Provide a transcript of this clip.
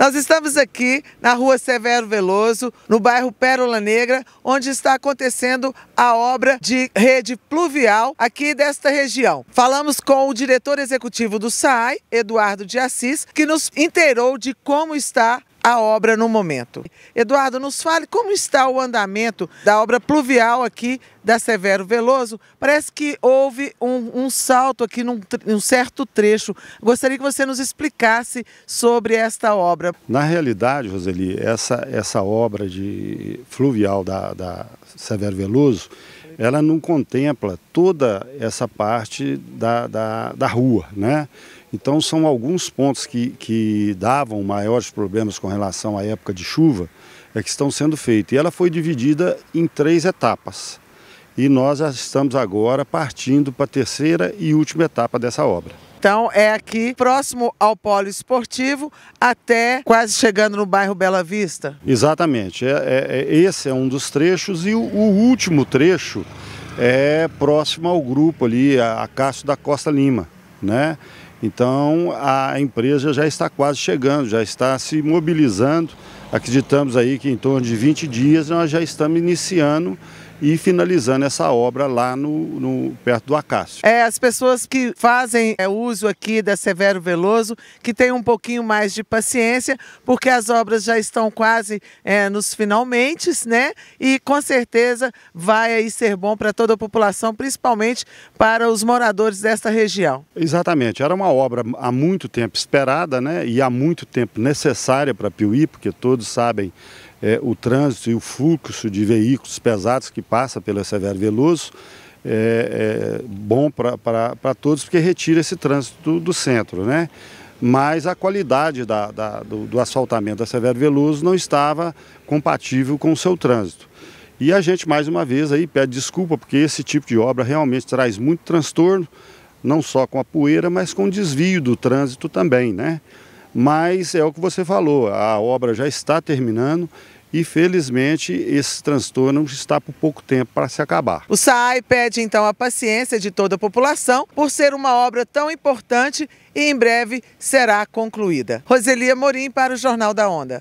Nós estamos aqui na rua Severo Veloso, no bairro Pérola Negra, onde está acontecendo a obra de rede pluvial aqui desta região. Falamos com o diretor executivo do SAI, Eduardo de Assis, que nos inteirou de como está a obra no momento. Eduardo, nos fale como está o andamento da obra pluvial aqui da Severo Veloso. Parece que houve um, um salto aqui num, num, certo trecho. Gostaria que você nos explicasse sobre esta obra. Na realidade, Roseli, essa, essa obra de fluvial da, da Severo Veloso, ela não contempla toda essa parte da, da, da rua, né? Então são alguns pontos que, que davam maiores problemas com relação à época de chuva, é que estão sendo feitos. E ela foi dividida em três etapas. E nós estamos agora partindo para a terceira e última etapa dessa obra. Então é aqui próximo ao polo esportivo, até quase chegando no bairro Bela Vista. Exatamente. É, é, é esse é um dos trechos e o, o, último trecho é próximo ao grupo ali, a, a Cássio da Costa Lima, né? Então a empresa já está quase chegando, já está se mobilizando. Acreditamos aí que em torno de 20 dias nós já estamos iniciando e finalizando essa obra lá no, no perto do Acácio. É, as pessoas que fazem é, uso aqui da Severo Veloso, que tem um pouquinho mais de paciência, porque as obras já estão quase é, nos finalmente, né? E com certeza vai aí ser bom para toda a população, principalmente para os moradores desta região. Exatamente, era uma obra há muito tempo esperada, né? E há muito tempo necessária para Piuí, porque todos sabem é, o trânsito e o fluxo de veículos pesados que passa pela Severo Veloso é, é bom para todos, porque retira esse trânsito do, do centro, né? mas a qualidade da, da, do, do, asfaltamento da Severo Veloso não estava compatível com o seu trânsito. E a gente, mais uma vez, aí pede desculpa, porque esse tipo de obra realmente traz muito transtorno, não só com a poeira, mas com o desvio do trânsito também, né? Mas é o que você falou, a obra já está terminando e felizmente esse transtorno está por pouco tempo para se acabar. O SAAI pede então a paciência de toda a população por ser uma obra tão importante e em breve será concluída. Roselia Morim para o Jornal da Onda.